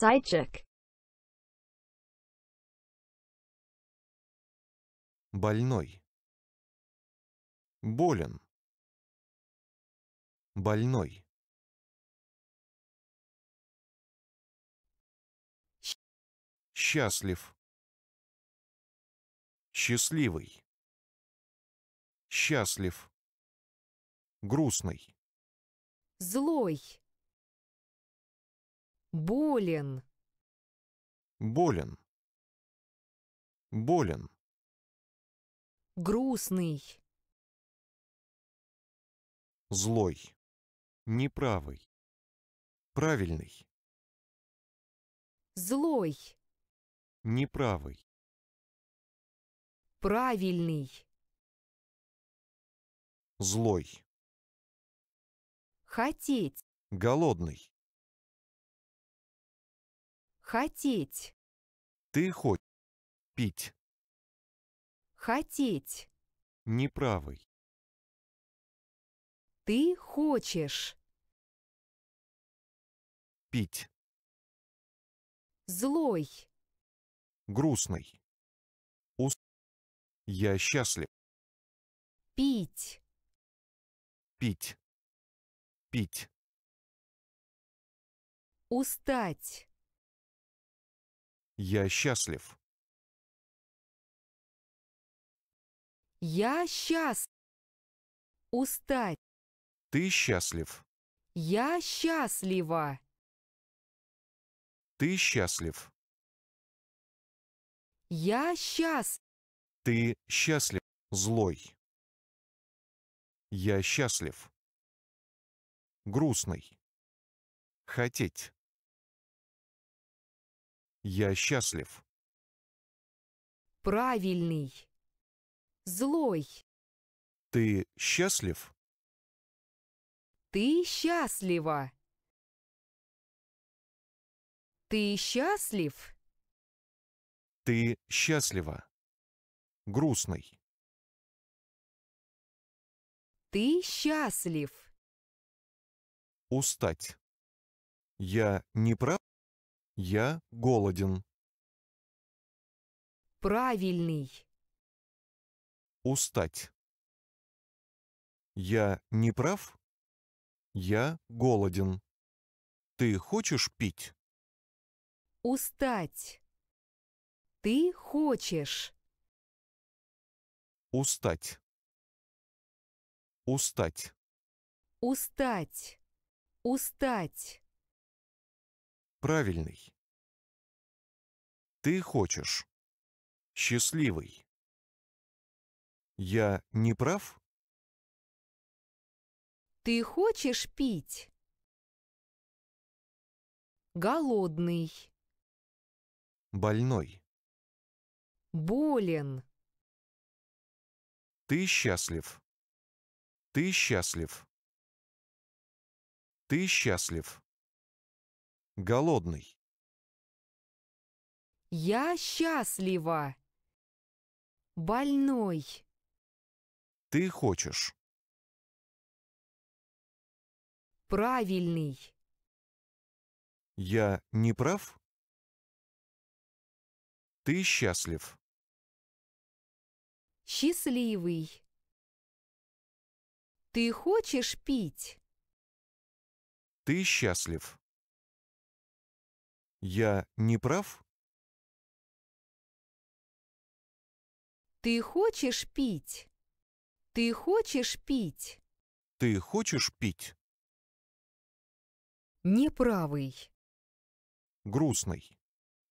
Зайчик. Больной. Болен. Больной. Счастлив. Счастливый. Счастлив. Грустный. Злой. Болен. Болен. Болен. Грустный. Злой. Неправый. Правильный. Злой. Неправый. Правильный. Злой. Хотеть. Голодный. Хотеть. Ты хоть пить. Хотеть. Неправый. Ты хочешь. Пить. Злой. Грустный. Уст. Я счастлив. Пить. Пить. Пить. Устать. Я счастлив. Я счастлив. Устать. Ты счастлив. Я счастлива. Ты счастлив. Я счастлив. Ты счастлив. Злой. Я счастлив. Грустный. Хотеть. Я счастлив. Правильный. Злой. Ты счастлив? Ты счастлива. Ты счастлив? Ты счастлива. Грустный. Ты счастлив. Устать. Я не прав? Я голоден. Правильный. Устать. Я не прав? Я голоден. Ты хочешь пить? Устать. Ты хочешь. Устать. Устать. Устать. Устать правильный. Ты хочешь. Счастливый. Я не прав? Ты хочешь пить? Голодный. Больной. Болен. Ты счастлив. Ты счастлив. Ты счастлив голодный. Я счастлива. Больной. Ты хочешь. Правильный. Я не прав? Ты счастлив. Счастливый. Ты хочешь пить? Ты счастлив. Я не прав? Ты хочешь пить? Ты хочешь пить? Ты хочешь пить? Неправый. Грустный.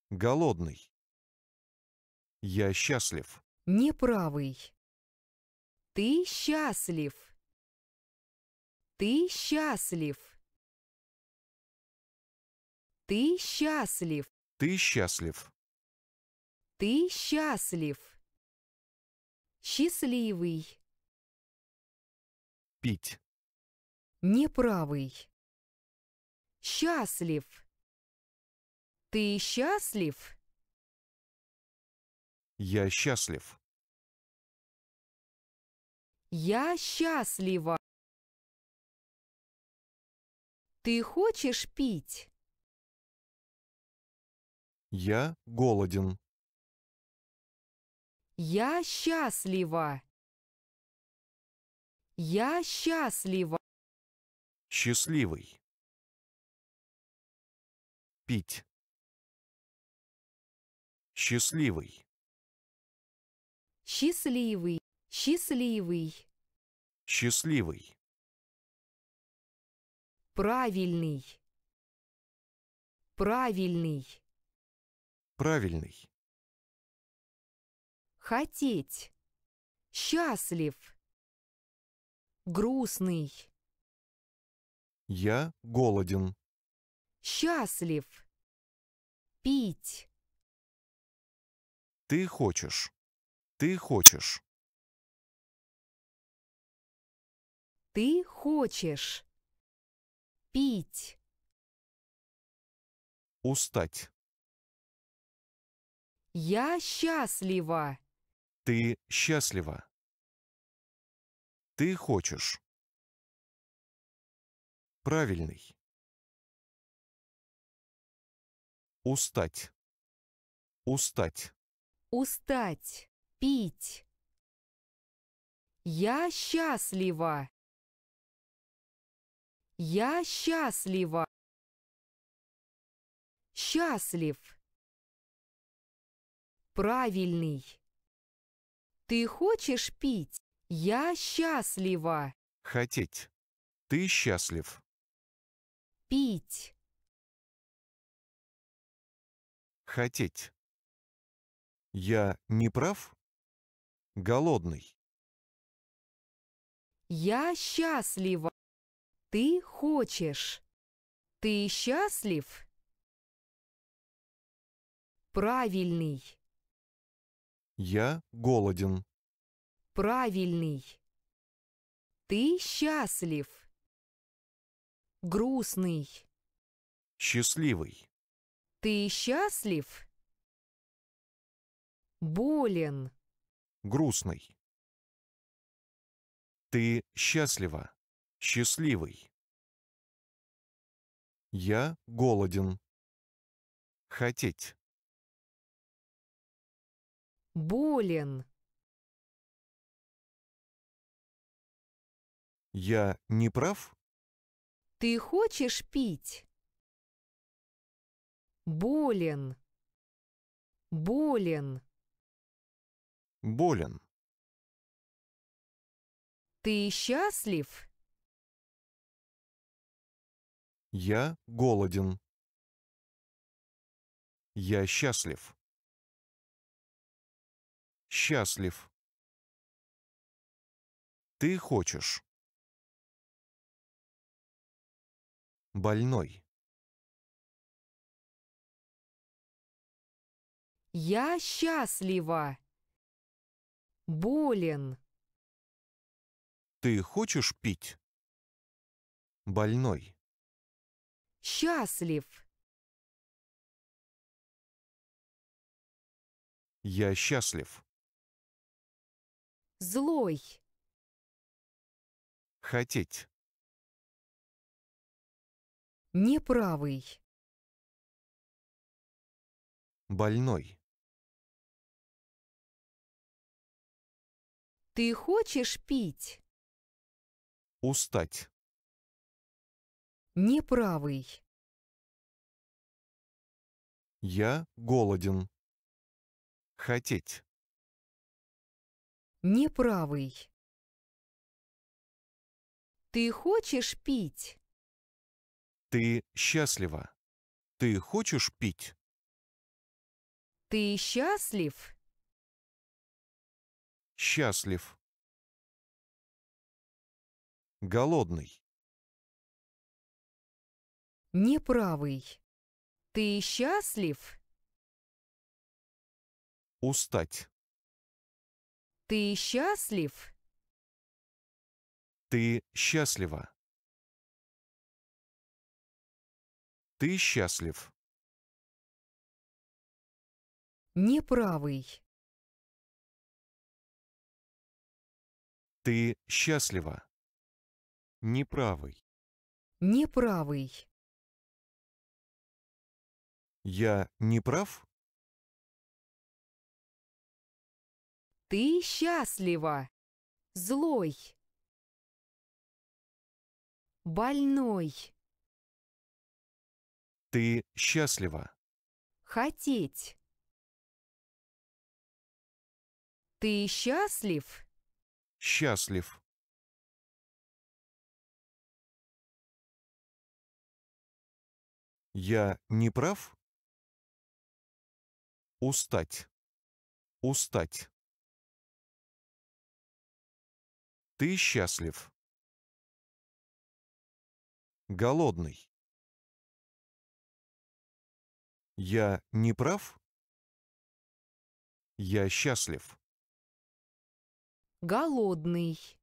Голодный. Я счастлив. Неправый. Ты счастлив. Ты счастлив. Ты счастлив. Ты счастлив. Ты счастлив. Счастливый. Пить. Неправый. Счастлив. Ты счастлив? Я счастлив. Я счастлива. Ты хочешь пить? Я голоден. Я счастлива. Я счастлива. Счастливый. Пить. Счастливый. Счастливый. Счастливый. Счастливый. Правильный. Правильный правильный. Хотеть. Счастлив. Грустный. Я голоден. Счастлив. Пить. Ты хочешь. Ты хочешь. Ты хочешь. Пить. Устать. Я счастлива. Ты счастлива. Ты хочешь. Правильный. Устать. Устать. Устать. Пить. Я счастлива. Я счастлива. Счастлив правильный. Ты хочешь пить? Я счастлива. Хотеть. Ты счастлив. Пить. Хотеть. Я не прав? Голодный. Я счастлива. Ты хочешь. Ты счастлив? Правильный. Я голоден. Правильный. Ты счастлив. Грустный. Счастливый. Ты счастлив? Болен. Грустный. Ты счастлива. Счастливый. Я голоден. Хотеть болен. Я не прав? Ты хочешь пить? Болен. Болен. Болен. Ты счастлив? Я голоден. Я счастлив счастлив. Ты хочешь. Больной. Я счастлива. Болен. Ты хочешь пить? Больной. Счастлив. Я счастлив злой. Хотеть. Неправый. Больной. Ты хочешь пить? Устать. Неправый. Я голоден. Хотеть неправый. Ты хочешь пить? Ты счастлива. Ты хочешь пить? Ты счастлив? Счастлив. Голодный. Неправый. Ты счастлив? Устать. Ты счастлив? Ты счастлива. Ты счастлив. Неправый. Ты счастлива. Неправый. Неправый. Я не прав? Ты счастлива. Злой. Больной. Ты счастлива. Хотеть. Ты счастлив? Счастлив. Я не прав? Устать. Устать. Ты счастлив. Голодный. Я не прав? Я счастлив. Голодный.